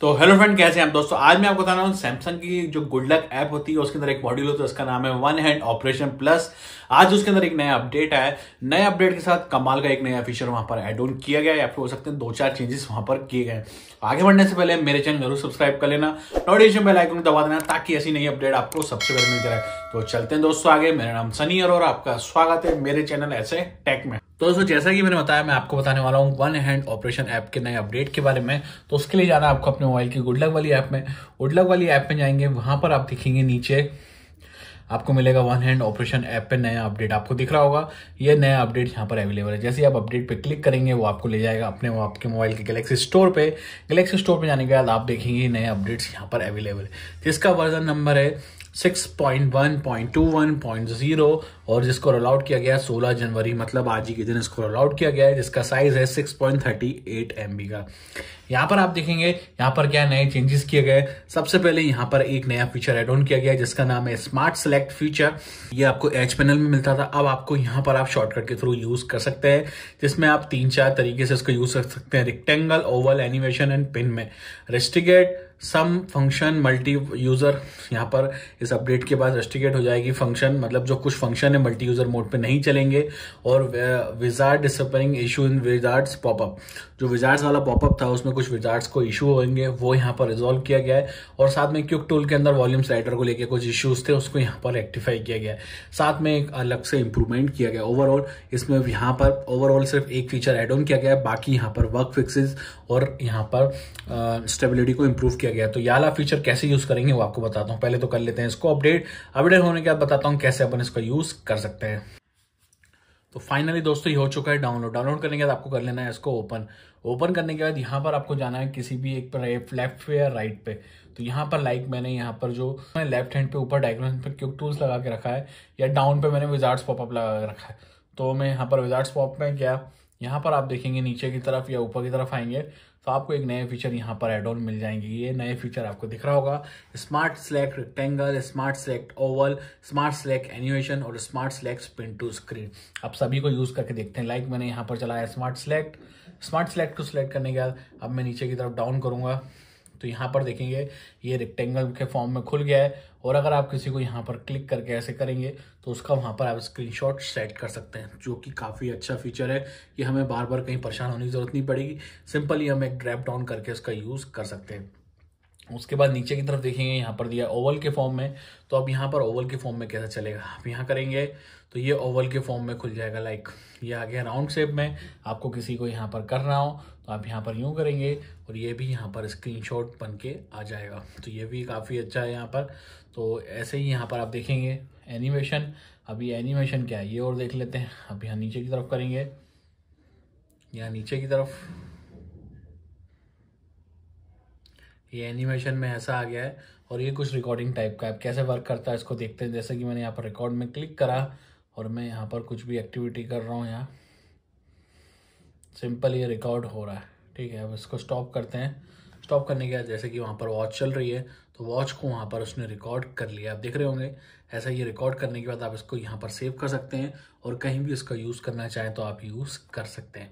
तो hello friend कैसे हैं आप दोस्तों आज मैं आपको बता रहा हूँ सैमसंग की जो गुड लक ऐप होती है उसके अंदर एक मॉड्यूल होता है उसका नाम है वन हैंड ऑपरेशन प्लस आज उसके अंदर एक नया अपडेट आया नए अपडेट के साथ कमाल का एक नया फीचर वहां पर एड ऑन किया गया है आपको हो सकते हैं दो चार चेंजेस वहां पर किए गए आगे बढ़ने से पहले मेरे चैनल जरूर सब्सक्राइब कर लेना नोटिफिकेशन बेल आइकन दबा देना ताकि ऐसी नई अपडेट आपको सबसे पहले मिल जाए तो चलते हैं दोस्तों आगे मेरा नाम सनी और आपका स्वागत है मेरे चैनल ऐसे टेक में तो दोस्तों जैसा कि मैंने बताया मैं आपको बताने वाला हूँ वन हैंड ऑपरेशन ऐप के नए अपडेट के बारे में तो उसके लिए जाना आपको अपने मोबाइल की गुडलक वाली ऐप में गुडलक वाली ऐप में जाएंगे वहां पर आप दिखेंगे नीचे आपको मिलेगा वन हैंड ऑपरेशन ऐप पे नया अपडेट आपको दिख रहा होगा ये नया अपडेट यहाँ पर अवेलेबल है जैसे ही आप अपडेट पे क्लिक करेंगे वो आपको ले जाएगा अपने वो आपके मोबाइल के गैलेक्सी स्टोर पे गैलेक्सी स्टोर पे जाने के बाद आप देखेंगे नए अपडेट्स यहाँ पर अवेलेबल है जिसका वर्जन नंबर है 6.1.21.0 और जिसको रोल आउट किया गया 16 जनवरी मतलब आज ही के दिन इसको रोल आउट किया गया है जिसका साइज है 6.38 एमबी का यहाँ पर आप देखेंगे यहाँ पर क्या नए चेंजेस किए गए सबसे पहले यहाँ पर एक नया फीचर एड ऑन किया गया जिसका नाम है स्मार्ट सेलेक्ट फीचर ये आपको एच पैनल में मिलता था अब आपको यहाँ पर आप शॉर्टकट के थ्रू यूज कर सकते हैं जिसमें आप तीन चार तरीके से इसको यूज कर सकते हैं rectangle oval animation and pin में रेस्टिगेट सम फंक्शन मल्टी यूजर यहाँ पर इस अपडेट के बाद रेस्टिकेट हो जाएगी फंक्शन मतलब जो कुछ फंक्शन है मल्टी यूजर मोड पे नहीं चलेंगे और wizard disappearing issue in wizards popup जो विजार्ड्स वाला पॉपअप था उसमें कुछ विजार्ड्स को इशू होंगे वो यहाँ पर रिजॉल्व किया गया है और साथ में क्यूक टूल के अंदर वॉल्यूम स्लाइडर को लेकर कुछ इशूज थे उसको यहाँ पर रेक्टिफाई किया गया है साथ में एक अलग से इंप्रूवमेंट किया गया ओवरऑल इसमें यहाँ पर ओवरऑल सिर्फ एक फीचर एड ऑन किया गया है बाकी यहाँ पर वर्क फिक्सिस और यहाँ पर स्टेबिलिटी को इम्प्रूव किया गया तो याला फीचर कैसे यूज करेंगे वो आपको बताता हूँ पहले तो कर लेते हैं इसको अपडेट अपडेट होने के बाद बताता हूँ कैसे अपन इसका यूज कर सकते हैं तो फाइनली दोस्तों ये हो चुका है डाउनलोड डाउनलोड करने के बाद आपको कर लेना है इसको ओपन ओपन करने के बाद यहाँ पर आपको जाना है किसी भी एक पर लेफ्ट पे या राइट पे तो यहाँ पर लाइक मैंने यहाँ पर जो लेफ्ट हैंड पे ऊपर डायग्राम पे क्यूक टूल्स लगा के रखा है या डाउन पे मैंने विजार्ड्स पॉपअप लगा के रखा है तो मैं यहाँ पर विजार्ड्स पॉप में गया यहाँ पर आप देखेंगे नीचे की तरफ या ऊपर की तरफ आएंगे तो आपको एक नए फीचर यहाँ पर एड ऑन मिल जाएंगे ये नए फीचर आपको दिख रहा होगा smart select rectangle smart select oval smart select animation और smart select spin to screen आप सभी को यूज़ करके देखते हैं लाइक मैंने यहाँ पर चलाया स्मार्ट सेलेक्ट स्मार्ट सेलेक्ट को सिलेक्ट करने के बाद अब मैं नीचे की तरफ डाउन करूंगा तो यहाँ पर देखेंगे ये रेक्टेंगल के फॉर्म में खुल गया है और अगर आप किसी को यहाँ पर क्लिक करके ऐसे करेंगे तो उसका वहाँ पर आप स्क्रीनशॉट सेट कर सकते हैं जो कि काफ़ी अच्छा फीचर है कि हमें बार बार कहीं परेशान होने की ज़रूरत नहीं पड़ेगी सिंपली हम एक ड्रैप डाउन करके उसका यूज़ कर सकते हैं उसके बाद नीचे की तरफ देखेंगे यहाँ पर दिया ओवल के फॉर्म में तो अब यहाँ पर ओवल के फॉर्म में कैसा चलेगा आप यहाँ करेंगे तो ये ओवल के फॉर्म में खुल जाएगा लाइक ये आ गया राउंड शेप में आपको किसी को यहाँ पर करना हो तो आप यहाँ पर यूँ करेंगे और ये भी यहाँ पर स्क्रीनशॉट बन के आ जाएगा तो ये भी काफ़ी अच्छा है यहाँ पर तो ऐसे ही यहाँ पर आप देखेंगे एनिमेशन अभी एनिमेशन क्या है ये और देख लेते हैं अब यहाँ नीचे की तरफ करेंगे यहाँ नीचे की तरफ ये एनिमेशन में ऐसा आ गया है और ये कुछ रिकॉर्डिंग टाइप का है कैसे वर्क करता है इसको देखते हैं जैसे कि मैंने यहाँ पर रिकॉर्ड में क्लिक करा और मैं यहाँ पर कुछ भी एक्टिविटी कर रहा हूँ यहाँ सिंपल ये रिकॉर्ड हो रहा है ठीक है अब इसको स्टॉप करते हैं स्टॉप करने के बाद जैसे कि वहाँ पर वॉच चल रही है तो वॉच को वहाँ पर उसने रिकॉर्ड कर लिया आप देख रहे होंगे ऐसा ये रिकॉर्ड करने के बाद आप इसको यहाँ पर सेव कर सकते हैं और कहीं भी इसका यूज़ करना चाहें तो आप यूज़ कर सकते हैं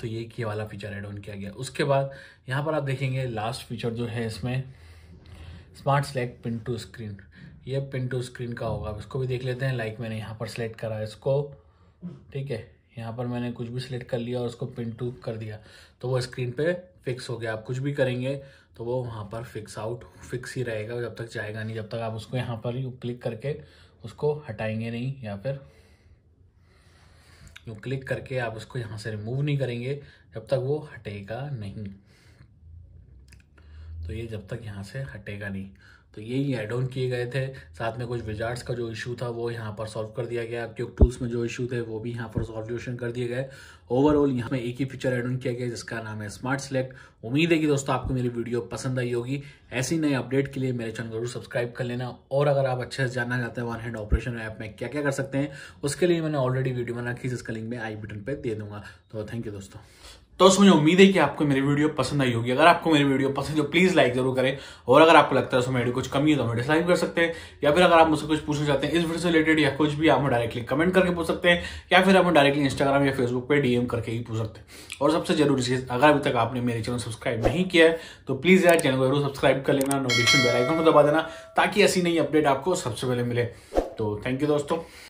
तो ये ये वाला फीचर एड ऑन किया गया उसके बाद यहाँ पर आप देखेंगे लास्ट फीचर जो है इसमें smart select pin to screen ये पिन टू स्क्रीन का होगा इसको भी देख लेते हैं लाइक मैंने यहाँ पर सेलेक्ट करा इसको ठीक है यहाँ पर मैंने कुछ भी सिलेक्ट कर लिया और उसको पिन टू कर दिया तो वो स्क्रीन पे फिक्स हो गया आप कुछ भी करेंगे तो वो वहाँ पर फिक्स आउट फिक्स ही रहेगा जब तक जाएगा नहीं जब तक आप उसको यहाँ पर क्लिक करके उसको हटाएंगे नहीं या फिर यूँ क्लिक करके आप उसको यहाँ से रिमूव नहीं करेंगे जब तक वो हटेगा नहीं तो ये जब तक यहाँ से हटेगा नहीं तो यही एड ऑन किए गए थे साथ में कुछ विजार्ड्स का जो इशू था वो यहाँ पर सॉल्व कर दिया गया क्यूक टूल्स में जो इशू थे वो भी यहाँ पर सॉल्यूशन कर दिए गए ओवरऑल यहाँ में एक ही फीचर एड ऑन किया गया जिसका नाम है स्मार्ट सेलेक्ट उम्मीद है कि दोस्तों आपको मेरी वीडियो पसंद आई होगी ऐसी नई अपडेट के लिए मेरे चैनल जरूर सब्सक्राइब कर लेना और अगर आप अच्छे से जानना चाहते हैं वन हैंड ऑपरेशन ऐप में क्या क्या कर सकते हैं उसके लिए मैंने ऑलरेडी वीडियो बना रखी जिसका लिंक मैं आई बटन पर दे दूंगा तो थैंक यू दोस्तों तो उसमें उम्मीद है कि आपको मेरी वीडियो पसंद आई होगी अगर आपको मेरी वीडियो पसंद हो प्लीज लाइक जरूर करें और अगर आपको लगता है उसमें वीडियो कुछ कमी है तो हमें डिसलाइक कर सकते हैं या फिर अगर आप मुझसे कुछ पूछना चाहते हैं इस वीडियो से रिलेटेड या कुछ भी आप हमें डायरेक्टली कमेंट करके पूछ सकते हैं या फिर आप डायरेक्टली इंस्टाग्राम या फेसबुक पर डीएम करके ही पूछ सकते हैं और सबसे जरूरी चीज अगर अभी तक आपने मेरे चैनल सब्सक्राइब नहीं किया है तो प्लीज यार चैनल को जरूर सब्सक्राइब कर लेना नोटिफिकेशन बेलाइकन को दबा देना ताकि ऐसी नई अपडेट आपको सबसे पहले मिले तो थैंक यू दोस्तों